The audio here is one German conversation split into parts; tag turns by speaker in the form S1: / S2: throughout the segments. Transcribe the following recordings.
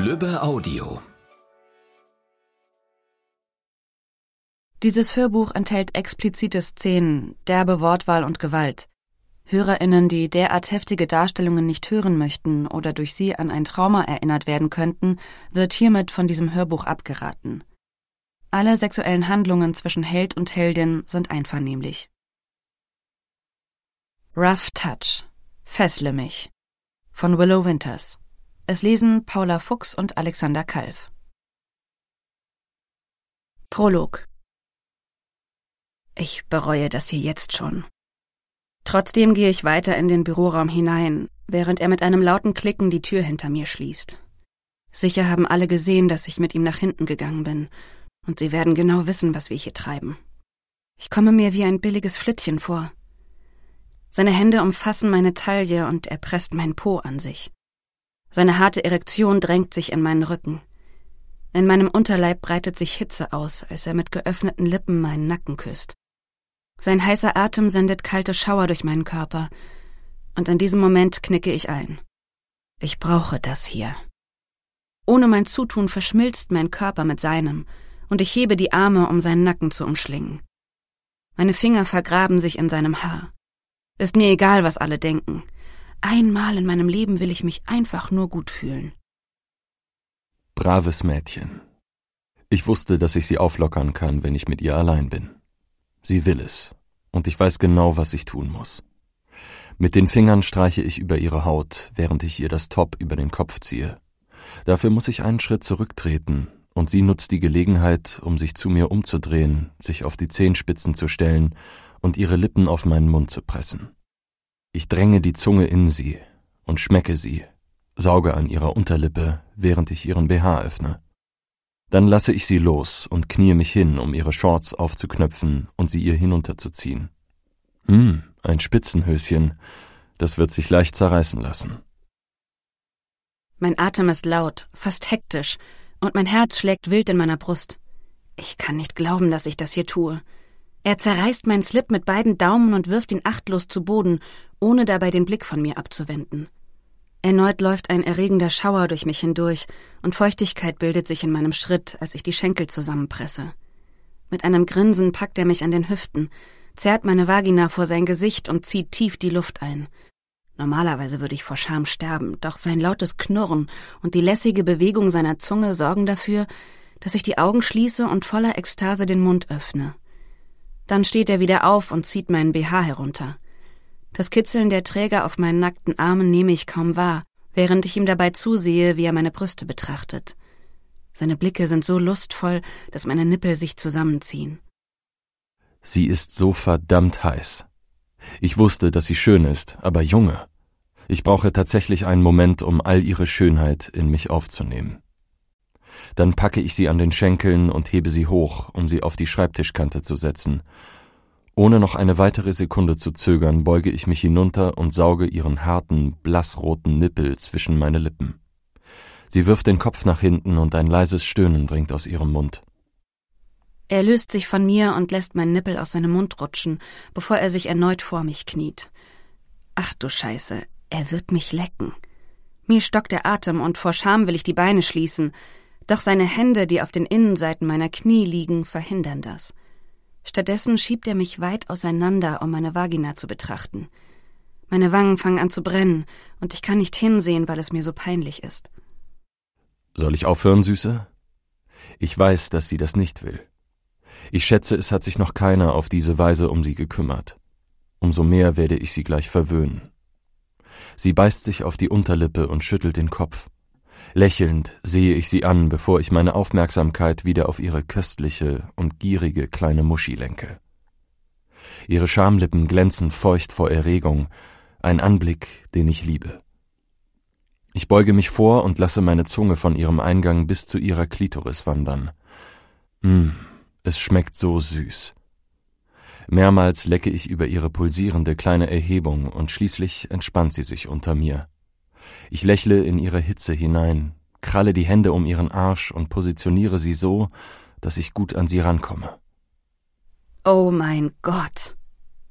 S1: Lübbe Audio
S2: Dieses Hörbuch enthält explizite Szenen, derbe Wortwahl und Gewalt. HörerInnen, die derart heftige Darstellungen nicht hören möchten oder durch sie an ein Trauma erinnert werden könnten, wird hiermit von diesem Hörbuch abgeraten. Alle sexuellen Handlungen zwischen Held und Heldin sind einvernehmlich. Rough Touch. Fessle mich. Von Willow Winters. Es lesen Paula Fuchs und Alexander Kalf. Prolog Ich bereue das hier jetzt schon. Trotzdem gehe ich weiter in den Büroraum hinein, während er mit einem lauten Klicken die Tür hinter mir schließt. Sicher haben alle gesehen, dass ich mit ihm nach hinten gegangen bin, und sie werden genau wissen, was wir hier treiben. Ich komme mir wie ein billiges Flittchen vor. Seine Hände umfassen meine Taille und er presst mein Po an sich. Seine harte Erektion drängt sich in meinen Rücken. In meinem Unterleib breitet sich Hitze aus, als er mit geöffneten Lippen meinen Nacken küsst. Sein heißer Atem sendet kalte Schauer durch meinen Körper, und in diesem Moment knicke ich ein. Ich brauche das hier. Ohne mein Zutun verschmilzt mein Körper mit seinem, und ich hebe die Arme, um seinen Nacken zu umschlingen. Meine Finger vergraben sich in seinem Haar. Ist mir egal, was alle denken. Einmal in meinem Leben will ich mich einfach nur gut fühlen.
S1: Braves Mädchen. Ich wusste, dass ich sie auflockern kann, wenn ich mit ihr allein bin. Sie will es, und ich weiß genau, was ich tun muss. Mit den Fingern streiche ich über ihre Haut, während ich ihr das Top über den Kopf ziehe. Dafür muss ich einen Schritt zurücktreten, und sie nutzt die Gelegenheit, um sich zu mir umzudrehen, sich auf die Zehenspitzen zu stellen und ihre Lippen auf meinen Mund zu pressen. Ich dränge die Zunge in sie und schmecke sie, sauge an ihrer Unterlippe, während ich ihren BH öffne. Dann lasse ich sie los und knie mich hin, um ihre Shorts aufzuknöpfen und sie ihr hinunterzuziehen. Hm, ein Spitzenhöschen, das wird sich leicht zerreißen lassen.
S2: Mein Atem ist laut, fast hektisch, und mein Herz schlägt wild in meiner Brust. Ich kann nicht glauben, dass ich das hier tue. Er zerreißt meinen Slip mit beiden Daumen und wirft ihn achtlos zu Boden, ohne dabei den Blick von mir abzuwenden. Erneut läuft ein erregender Schauer durch mich hindurch und Feuchtigkeit bildet sich in meinem Schritt, als ich die Schenkel zusammenpresse. Mit einem Grinsen packt er mich an den Hüften, zerrt meine Vagina vor sein Gesicht und zieht tief die Luft ein. Normalerweise würde ich vor Scham sterben, doch sein lautes Knurren und die lässige Bewegung seiner Zunge sorgen dafür, dass ich die Augen schließe und voller Ekstase den Mund öffne. Dann steht er wieder auf und zieht meinen BH herunter. Das Kitzeln der Träger auf meinen nackten Armen nehme ich kaum wahr, während ich ihm dabei zusehe, wie er meine Brüste betrachtet. Seine Blicke sind so lustvoll, dass meine Nippel sich zusammenziehen.
S1: Sie ist so verdammt heiß. Ich wusste, dass sie schön ist, aber Junge, ich brauche tatsächlich einen Moment, um all ihre Schönheit in mich aufzunehmen. Dann packe ich sie an den Schenkeln und hebe sie hoch, um sie auf die Schreibtischkante zu setzen. Ohne noch eine weitere Sekunde zu zögern, beuge ich mich hinunter und sauge ihren harten, blassroten Nippel zwischen meine Lippen. Sie wirft den Kopf nach hinten und ein leises Stöhnen dringt aus ihrem Mund.
S2: Er löst sich von mir und lässt meinen Nippel aus seinem Mund rutschen, bevor er sich erneut vor mich kniet. Ach du Scheiße, er wird mich lecken. Mir stockt der Atem und vor Scham will ich die Beine schließen. Doch seine Hände, die auf den Innenseiten meiner Knie liegen, verhindern das. Stattdessen schiebt er mich weit auseinander, um meine Vagina zu betrachten. Meine Wangen fangen an zu brennen und ich kann nicht hinsehen, weil es mir so peinlich ist.
S1: Soll ich aufhören, Süße? Ich weiß, dass sie das nicht will. Ich schätze, es hat sich noch keiner auf diese Weise um sie gekümmert. Umso mehr werde ich sie gleich verwöhnen. Sie beißt sich auf die Unterlippe und schüttelt den Kopf. Lächelnd sehe ich sie an, bevor ich meine Aufmerksamkeit wieder auf ihre köstliche und gierige kleine Muschi lenke. Ihre Schamlippen glänzen feucht vor Erregung, ein Anblick, den ich liebe. Ich beuge mich vor und lasse meine Zunge von ihrem Eingang bis zu ihrer Klitoris wandern. Mh, hm, es schmeckt so süß. Mehrmals lecke ich über ihre pulsierende kleine Erhebung und schließlich entspannt sie sich unter mir. Ich lächle in ihre Hitze hinein, kralle die Hände um ihren Arsch und positioniere sie so, dass ich gut an sie rankomme.
S2: Oh mein Gott.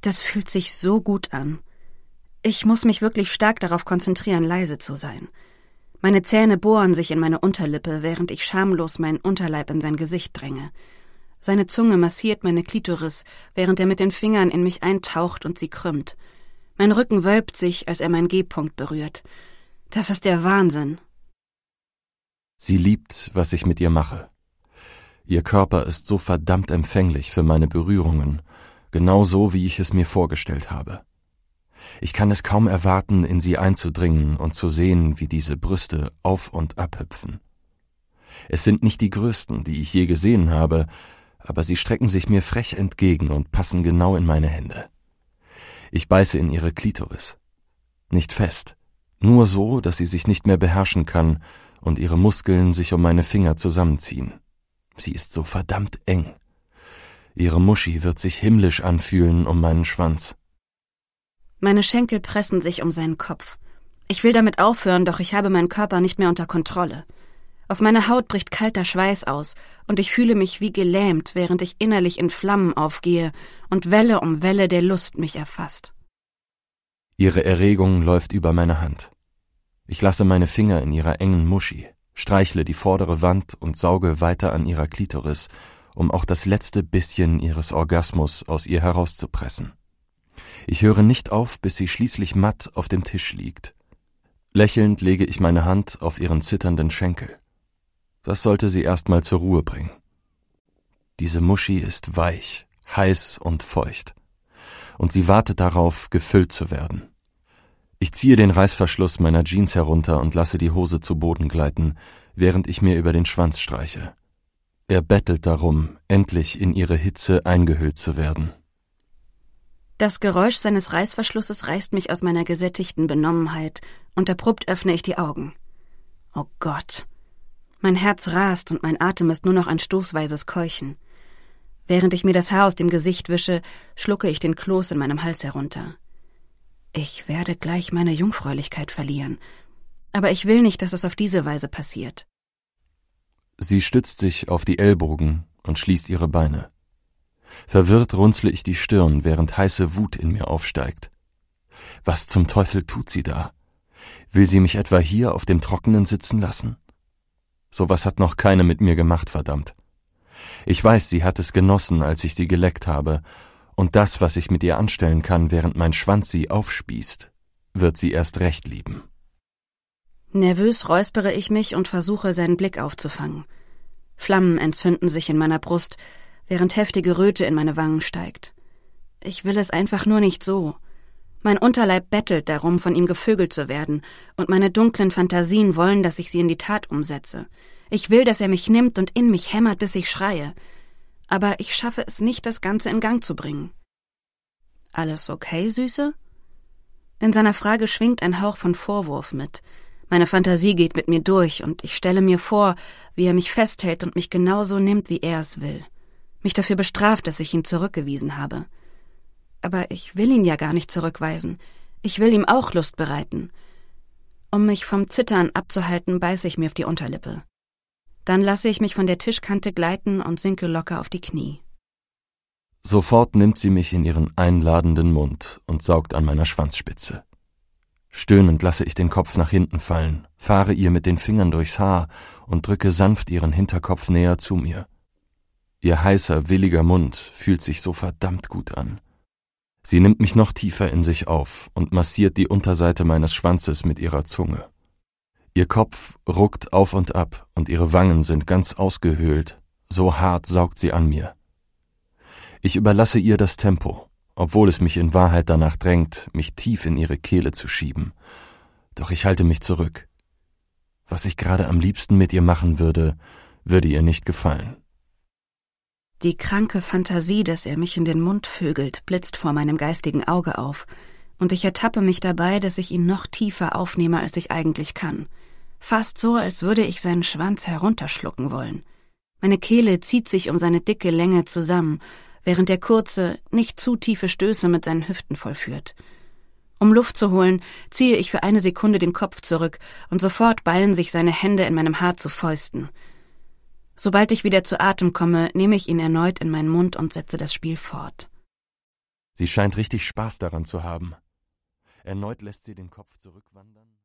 S2: Das fühlt sich so gut an. Ich muss mich wirklich stark darauf konzentrieren, leise zu sein. Meine Zähne bohren sich in meine Unterlippe, während ich schamlos meinen Unterleib in sein Gesicht dränge. Seine Zunge massiert meine Klitoris, während er mit den Fingern in mich eintaucht und sie krümmt. Mein Rücken wölbt sich, als er meinen G-Punkt berührt. Das ist der Wahnsinn.
S1: Sie liebt, was ich mit ihr mache. Ihr Körper ist so verdammt empfänglich für meine Berührungen, genauso wie ich es mir vorgestellt habe. Ich kann es kaum erwarten, in sie einzudringen und zu sehen, wie diese Brüste auf und ab hüpfen. Es sind nicht die größten, die ich je gesehen habe, aber sie strecken sich mir frech entgegen und passen genau in meine Hände. Ich beiße in ihre Klitoris. Nicht fest, nur so, dass sie sich nicht mehr beherrschen kann und ihre Muskeln sich um meine Finger zusammenziehen. Sie ist so verdammt eng. Ihre Muschi wird sich himmlisch anfühlen um meinen Schwanz.
S2: Meine Schenkel pressen sich um seinen Kopf. Ich will damit aufhören, doch ich habe meinen Körper nicht mehr unter Kontrolle. Auf meiner Haut bricht kalter Schweiß aus, und ich fühle mich wie gelähmt, während ich innerlich in Flammen aufgehe und Welle um Welle der Lust mich erfasst.
S1: Ihre Erregung läuft über meine Hand. Ich lasse meine Finger in ihrer engen Muschi, streichle die vordere Wand und sauge weiter an ihrer Klitoris, um auch das letzte bisschen ihres Orgasmus aus ihr herauszupressen. Ich höre nicht auf, bis sie schließlich matt auf dem Tisch liegt. Lächelnd lege ich meine Hand auf ihren zitternden Schenkel. Das sollte sie erstmal zur Ruhe bringen. Diese Muschi ist weich, heiß und feucht und sie wartet darauf, gefüllt zu werden. Ich ziehe den Reißverschluss meiner Jeans herunter und lasse die Hose zu Boden gleiten, während ich mir über den Schwanz streiche. Er bettelt darum, endlich in ihre Hitze eingehüllt zu werden.
S2: Das Geräusch seines Reißverschlusses reißt mich aus meiner gesättigten Benommenheit und abrupt öffne ich die Augen. Oh Gott! Mein Herz rast und mein Atem ist nur noch ein stoßweises Keuchen. Während ich mir das Haar aus dem Gesicht wische, schlucke ich den Kloß in meinem Hals herunter. Ich werde gleich meine Jungfräulichkeit verlieren. Aber ich will nicht, dass es auf diese Weise passiert.
S1: Sie stützt sich auf die Ellbogen und schließt ihre Beine. Verwirrt runzle ich die Stirn, während heiße Wut in mir aufsteigt. Was zum Teufel tut sie da? Will sie mich etwa hier auf dem Trockenen sitzen lassen? Sowas hat noch keine mit mir gemacht, verdammt. Ich weiß, sie hat es genossen, als ich sie geleckt habe, und das, was ich mit ihr anstellen kann, während mein Schwanz sie aufspießt, wird sie erst recht lieben.
S2: Nervös räuspere ich mich und versuche, seinen Blick aufzufangen. Flammen entzünden sich in meiner Brust, während heftige Röte in meine Wangen steigt. Ich will es einfach nur nicht so. Mein Unterleib bettelt darum, von ihm gevögelt zu werden, und meine dunklen Fantasien wollen, dass ich sie in die Tat umsetze. Ich will, dass er mich nimmt und in mich hämmert, bis ich schreie. Aber ich schaffe es nicht, das Ganze in Gang zu bringen. Alles okay, Süße? In seiner Frage schwingt ein Hauch von Vorwurf mit. Meine Fantasie geht mit mir durch und ich stelle mir vor, wie er mich festhält und mich genauso nimmt, wie er es will. Mich dafür bestraft, dass ich ihn zurückgewiesen habe. Aber ich will ihn ja gar nicht zurückweisen. Ich will ihm auch Lust bereiten. Um mich vom Zittern abzuhalten, beiße ich mir auf die Unterlippe. Dann lasse ich mich von der Tischkante gleiten und sinke locker auf die Knie.
S1: Sofort nimmt sie mich in ihren einladenden Mund und saugt an meiner Schwanzspitze. Stöhnend lasse ich den Kopf nach hinten fallen, fahre ihr mit den Fingern durchs Haar und drücke sanft ihren Hinterkopf näher zu mir. Ihr heißer, williger Mund fühlt sich so verdammt gut an. Sie nimmt mich noch tiefer in sich auf und massiert die Unterseite meines Schwanzes mit ihrer Zunge. Ihr Kopf ruckt auf und ab und ihre Wangen sind ganz ausgehöhlt, so hart saugt sie an mir. Ich überlasse ihr das Tempo, obwohl es mich in Wahrheit danach drängt, mich tief in ihre Kehle zu schieben. Doch ich halte mich zurück. Was ich gerade am liebsten mit ihr machen würde, würde ihr nicht gefallen.
S2: Die kranke Fantasie, dass er mich in den Mund vögelt, blitzt vor meinem geistigen Auge auf und ich ertappe mich dabei, dass ich ihn noch tiefer aufnehme, als ich eigentlich kann. Fast so, als würde ich seinen Schwanz herunterschlucken wollen. Meine Kehle zieht sich um seine dicke Länge zusammen, während er kurze, nicht zu tiefe Stöße mit seinen Hüften vollführt. Um Luft zu holen, ziehe ich für eine Sekunde den Kopf zurück und sofort ballen sich seine Hände in meinem Haar zu Fäusten. Sobald ich wieder zu Atem komme, nehme ich ihn erneut in meinen Mund und setze das Spiel fort.
S1: Sie scheint richtig Spaß daran zu haben. Erneut lässt sie den Kopf zurückwandern.